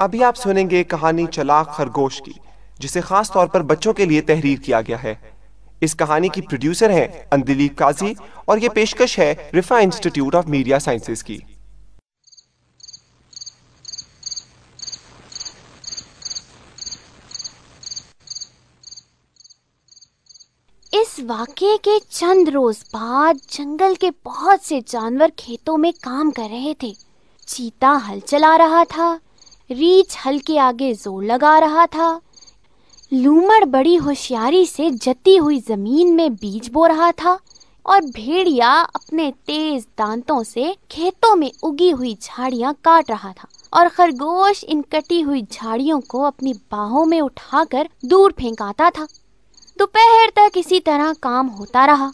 अभी आप सुनेंगे कहानी चलाक खरगोश की जिसे खास तौर पर बच्चों के लिए तहरीर किया गया है इस कहानी की प्रोड्यूसर हैं अंदिलीप काजी और ये पेशकश है Riphah institute of media sciences की इस वाक्य के चंद रोज बाद जंगल के बहुत से जानवर खेतों में काम कर रहे थे चीता हल चला रहा था रीछ हल्के आगे जोर लगा रहा था लूमड़ बड़ी होशियारी से जती हुई जमीन में बीज बो रहा था और भेड़िया अपने तेज दांतों से खेतों में उगी हुई झाड़ियां काट रहा था और खरगोश इन कटी हुई झाड़ियों को अपनी बाहों में उठाकर दूर फेंकाता था दोपहर तक इसी तरह काम होता रहा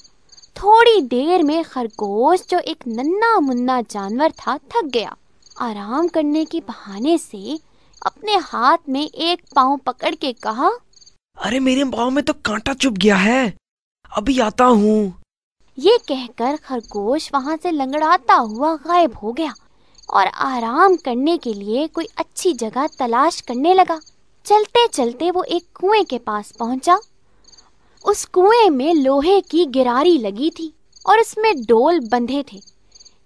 थोड़ी देर में खरगोश जो एक नन्ना मुन्ना जानवर था थक गया आराम करने के बहाने से अपने हाथ में एक पाँव पकड़ के कहा अरे मेरे पाँव में तो कांटा चुप गया है अभी आता हूँ ये कहकर खरगोश वहाँ से लंगड़ाता हुआ गायब हो गया और आराम करने के लिए कोई अच्छी जगह तलाश करने लगा चलते चलते वो एक कुएं के पास पहुंचा उस कुएं में लोहे की गिरारी लगी थी और उसमें डोल बंधे थे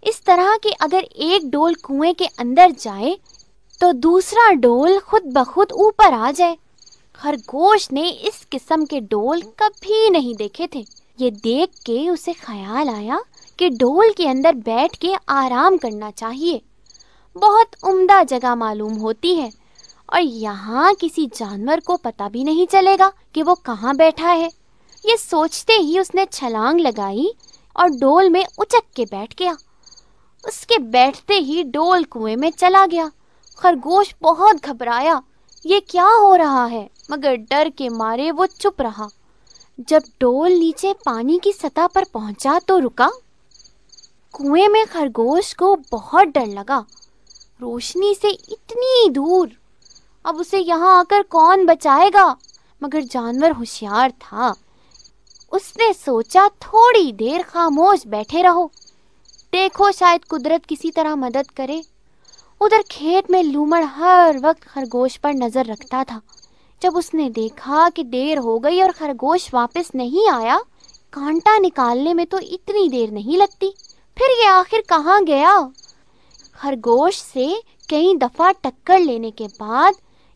इस तरह कि अगर एक डोल कुएं के अंदर जाए तो दूसरा डोल खुद ब खुद ऊपर आ जाए खरगोश ने इस किस्म के डोल कभी नहीं देखे थे ये देख के उसे ख्याल आया कि डोल के अंदर बैठ के आराम करना चाहिए बहुत उम्दा जगह मालूम होती है और यहाँ किसी जानवर को पता भी नहीं चलेगा कि वो कहाँ बैठा है ये सोचते ही उसने छलांग लगाई और डोल में उचक के बैठ गया उसके बैठते ही डोल कुएं में चला गया खरगोश बहुत घबराया ये क्या हो रहा है मगर डर के मारे वो चुप रहा जब डोल नीचे पानी की सतह पर पहुंचा तो रुका कुएं में खरगोश को बहुत डर लगा रोशनी से इतनी दूर अब उसे यहाँ आकर कौन बचाएगा मगर जानवर होशियार था उसने सोचा थोड़ी देर खामोश बैठे रहो देखो शायद कुदरत किसी तरह मदद करे उधर खेत में लूमड़ हर वक्त खरगोश पर नजर रखता था जब उसने देखा कि देर हो गई और खरगोश वापस नहीं आया कांटा निकालने में तो इतनी देर नहीं लगती फिर ये आखिर कहाँ गया खरगोश से कई दफा टक्कर लेने के बाद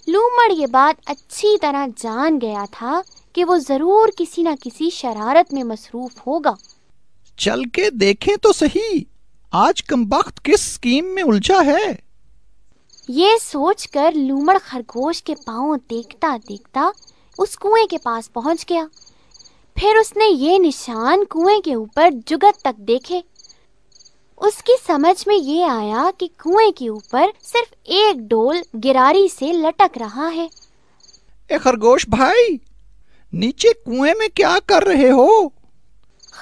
लूमड़ ये बात अच्छी तरह जान गया था कि वो जरूर किसी ना किसी शरारत में मसरूफ होगा चल के देखें तो सही आज कमबख्त किस स्कीम में उलझा है ये सोचकर लूमड़ खरगोश के पाओ देखता देखता उस कुएं के पास पहुंच गया फिर उसने ये निशान कुएं के ऊपर जुगत तक देखे उसकी समझ में ये आया कि कुएं के ऊपर सिर्फ एक डोल गिरारी से लटक रहा है ए खरगोश भाई नीचे कुएं में क्या कर रहे हो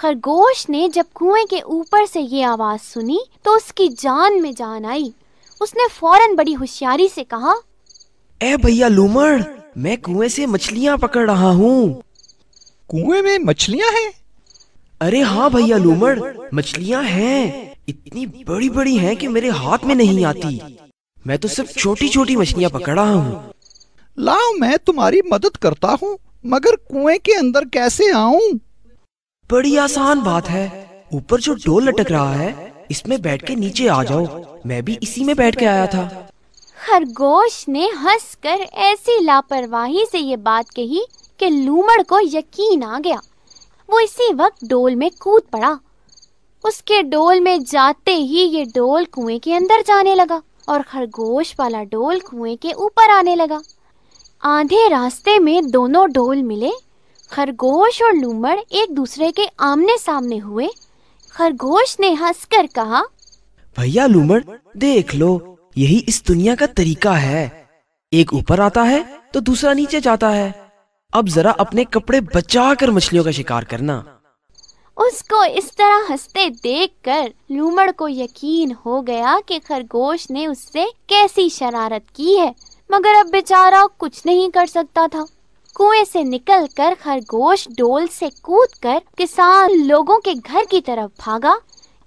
खरगोश ने जब कुएं के ऊपर से ये आवाज सुनी तो उसकी जान में जान आई उसने फौरन बड़ी होशियारी से कहा ए भैया लूमर मैं कुएं से मछलियाँ पकड़ रहा हूँ कुएं में मछलियाँ हैं अरे हाँ भैया लूमर मछलियाँ हैं इतनी बड़ी बड़ी हैं कि मेरे हाथ में नहीं आती मैं तो सिर्फ छोटी छोटी मछलियाँ पकड़ रहा हूँ लाओ मैं तुम्हारी मदद करता हूँ मगर कुएं के अंदर कैसे आऊं बड़ी आसान बात है ऊपर जो डोल लटक रहा है इसमें बैठ के नीचे आ जाओ मैं भी इसी में बैठ के आया था खरगोश ने हंसकर ऐसी लापरवाही से ये बात कही कि लूमड़ को यकीन आ गया वो इसी वक्त डोल में कूद पड़ा उसके डोल में जाते ही ये डोल कुएं के अंदर जाने लगा और खरगोश वाला डोल कुएं के ऊपर आने लगा आधे रास्ते में दोनों डोल मिले खरगोश और लूमड़ एक दूसरे के आमने सामने हुए खरगोश ने हंसकर कहा भैया लूमड़ देख लो यही इस दुनिया का तरीका है एक ऊपर आता है तो दूसरा नीचे जाता है अब जरा अपने कपड़े बचा कर मछलियों का शिकार करना उसको इस तरह हंसते देखकर लूमड़ को यकीन हो गया कि खरगोश ने उससे कैसी शरारत की है मगर अब बेचारा कुछ नहीं कर सकता था कुएं से निकलकर खरगोश डोल से कूदकर किसान लोगों के घर की तरफ भागा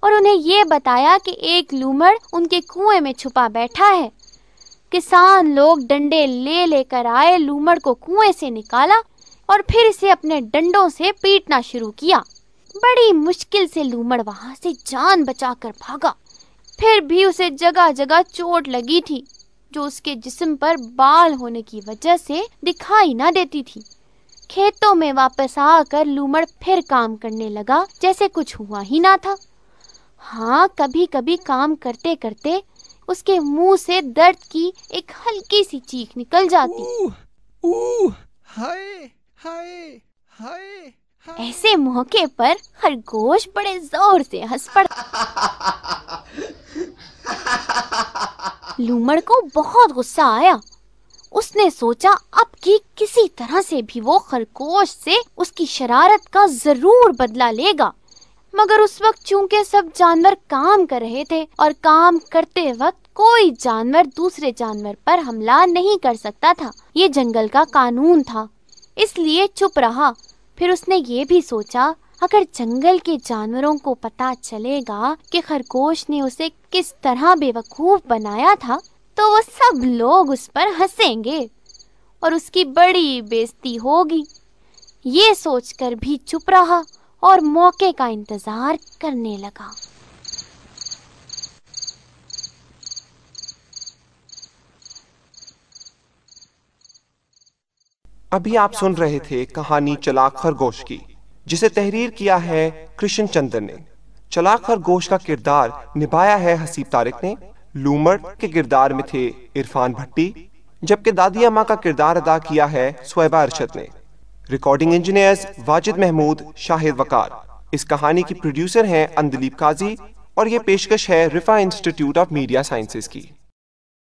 और उन्हें ये बताया कि एक लूमड़ उनके कुएं में छुपा बैठा है किसान लोग डंडे ले लेकर आए लूमड़ को कुएं से निकाला और फिर इसे अपने डंडों से पीटना शुरू किया बड़ी मुश्किल से लूमड़ वहां से जान बचाकर भागा फिर भी उसे जगह जगह चोट लगी थी जो उसके जिस्म पर बाल होने की वजह से दिखाई ना देती थी खेतों में वापस आकर लूमड़ फिर काम करने लगा जैसे कुछ हुआ ही ना था हाँ कभी कभी काम करते करते उसके मुंह से दर्द की एक हल्की सी चीख निकल जाती हाय हाय हाय ऐसे मौके पर खरगोश बड़े जोर से हंस पड़ता लूमड़ को बहुत गुस्सा आया उसने सोचा अब की किसी तरह से भी वो खरगोश से उसकी शरारत का जरूर बदला लेगा मगर उस वक्त चूंकि सब जानवर काम कर रहे थे और काम करते वक्त कोई जानवर दूसरे जानवर पर हमला नहीं कर सकता था ये जंगल का कानून था इसलिए चुप रहा फिर उसने ये भी सोचा अगर जंगल के जानवरों को पता चलेगा कि खरगोश ने उसे किस तरह बेवकूफ बनाया था तो वो सब लोग उस पर हंसेंगे और उसकी बड़ी बेइज्जती होगी ये सोचकर भी चुप रहा और मौके का इंतजार करने लगा अभी आप सुन रहे थे कहानी चलाक खरगोश की जिसे तहरीर किया है कृष्ण चंद्र ने चलाक खरगोश का किरदार निभाया है हसीब तारिक ने लूमर के किरदार में थे इरफान भट्टी जबकि दादिया माँ का किरदार अदा किया है सोएबा अरशद ने रिकॉर्डिंग इंजीनियर्स वाजिद महमूद शाहिद वकार इस कहानी की प्रोड्यूसर हैं अंदलीप काजी और ये पेशकश है Riphah institute of media sciences की